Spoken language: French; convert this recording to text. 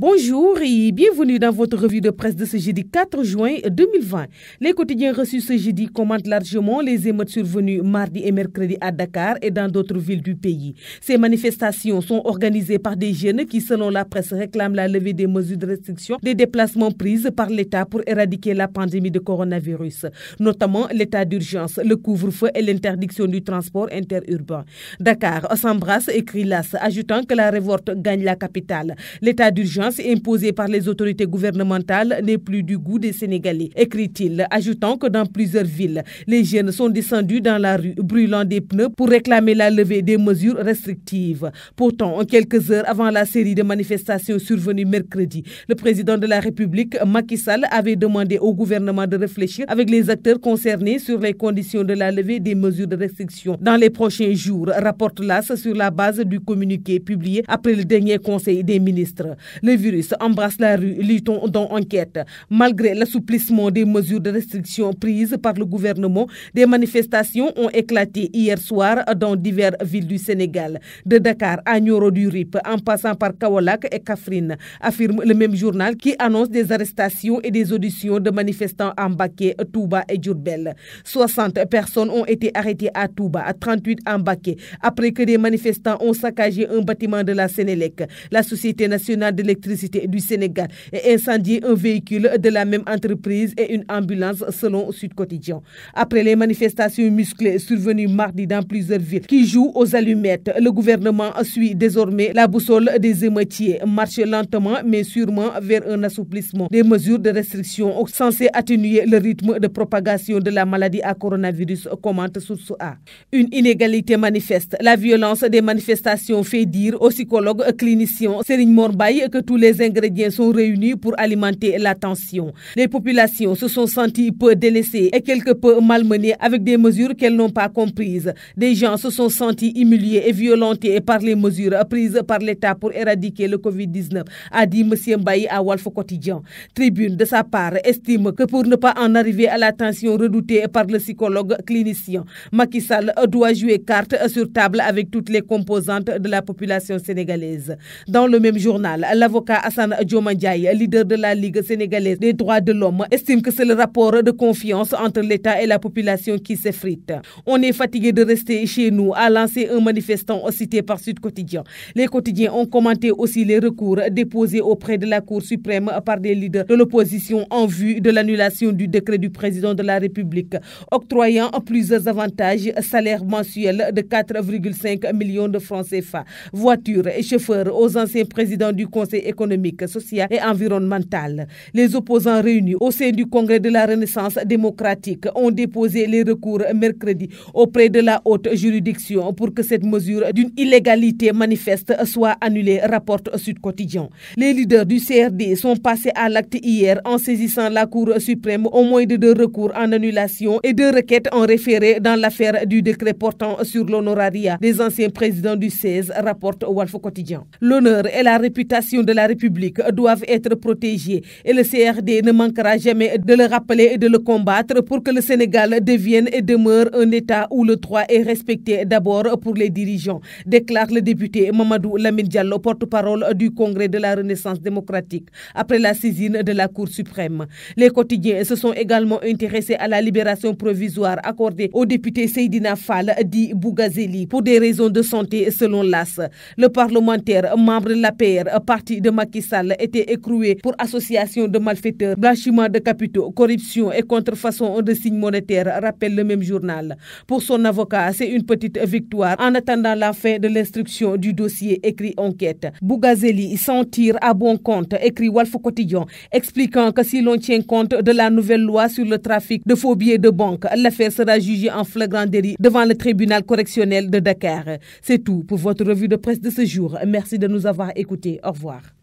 Bonjour et bienvenue dans votre revue de presse de ce jeudi 4 juin 2020. Les quotidiens reçus ce jeudi commentent largement les émeutes survenues mardi et mercredi à Dakar et dans d'autres villes du pays. Ces manifestations sont organisées par des jeunes qui, selon la presse, réclament la levée des mesures de restriction des déplacements prises par l'État pour éradiquer la pandémie de coronavirus, notamment l'état d'urgence, le couvre-feu et l'interdiction du transport interurbain. Dakar s'embrasse et crie l'as, ajoutant que la révolte gagne la capitale. L'état d'urgence imposée par les autorités gouvernementales n'est plus du goût des Sénégalais, écrit-il, ajoutant que dans plusieurs villes, les jeunes sont descendus dans la rue, brûlant des pneus pour réclamer la levée des mesures restrictives. Pourtant, en quelques heures avant la série de manifestations survenues mercredi, le président de la République, Macky Sall, avait demandé au gouvernement de réfléchir avec les acteurs concernés sur les conditions de la levée des mesures de restriction dans les prochains jours, rapporte l'AS sur la base du communiqué publié après le dernier conseil des ministres. Le virus embrasse la rue, lit dans Enquête. Malgré l'assouplissement des mesures de restriction prises par le gouvernement, des manifestations ont éclaté hier soir dans diverses villes du Sénégal, de Dakar à Nioro du Rip, en passant par Kawalak et Kafrine, affirme le même journal qui annonce des arrestations et des auditions de manifestants en Baké, Touba et Djurbel. 60 personnes ont été arrêtées à Touba, à 38 en Baké, après que des manifestants ont saccagé un bâtiment de la Sénélec, la Société nationale d'électricité du Sénégal et incendié un véhicule de la même entreprise et une ambulance selon Sud Quotidien. Après les manifestations musclées survenues mardi dans plusieurs villes qui jouent aux allumettes, le gouvernement suit désormais la boussole des émeutiers, marche lentement mais sûrement vers un assouplissement des mesures de restriction censées atténuer le rythme de propagation de la maladie à coronavirus, commente Source A. Une inégalité manifeste. La violence des manifestations fait dire aux psychologues cliniciens Serigne que tous les ingrédients sont réunis pour alimenter la tension. Les populations se sont senties peu délaissées et quelque peu malmenées avec des mesures qu'elles n'ont pas comprises. Des gens se sont sentis humiliés et violentés par les mesures prises par l'État pour éradiquer le Covid-19, a dit M. Mbaye à Wolf Quotidien. Tribune, de sa part, estime que pour ne pas en arriver à la tension redoutée par le psychologue clinicien, Macky Sall doit jouer carte sur table avec toutes les composantes de la population sénégalaise. Dans le même journal, l'avocat l'avocat Hassan Diomandiaï, leader de la Ligue sénégalaise des droits de l'homme, estime que c'est le rapport de confiance entre l'État et la population qui s'effrite. On est fatigué de rester chez nous, a lancé un manifestant cité par Sud Quotidien. Les quotidiens ont commenté aussi les recours déposés auprès de la Cour suprême par des leaders de l'opposition en vue de l'annulation du décret du président de la République, octroyant plusieurs avantages, salaire mensuel de 4,5 millions de francs CFA, voitures et chauffeurs aux anciens présidents du Conseil économique, sociale et environnementale. Les opposants réunis au sein du Congrès de la Renaissance démocratique ont déposé les recours mercredi auprès de la haute juridiction pour que cette mesure d'une illégalité manifeste soit annulée, rapporte Sud Quotidien. Les leaders du CRD sont passés à l'acte hier en saisissant la Cour suprême au moins de deux recours en annulation et deux requêtes en référé dans l'affaire du décret portant sur l'honorariat des anciens présidents du 16, rapporte Walfo Quotidien. L'honneur et la réputation de la République doivent être protégés et le CRD ne manquera jamais de le rappeler et de le combattre pour que le Sénégal devienne et demeure un État où le droit est respecté d'abord pour les dirigeants, déclare le député Mamadou Lamine porte-parole du Congrès de la Renaissance démocratique, après la saisine de la Cour suprême. Les quotidiens se sont également intéressés à la libération provisoire accordée au député Seydina Fall, dit Bougazeli, pour des raisons de santé selon l'AS. Le parlementaire, membre de la PR, parti de Macky Sall était écroué pour association de malfaiteurs, blanchiment de capitaux, corruption et contrefaçon de signes monétaires, rappelle le même journal. Pour son avocat, c'est une petite victoire en attendant la fin de l'instruction du dossier, écrit Enquête. Bougazeli s'en tire à bon compte, écrit Wolf Quotidien, expliquant que si l'on tient compte de la nouvelle loi sur le trafic de faux billets de banque, l'affaire sera jugée en flagrant délit devant le tribunal correctionnel de Dakar. C'est tout pour votre revue de presse de ce jour. Merci de nous avoir écoutés. Au revoir.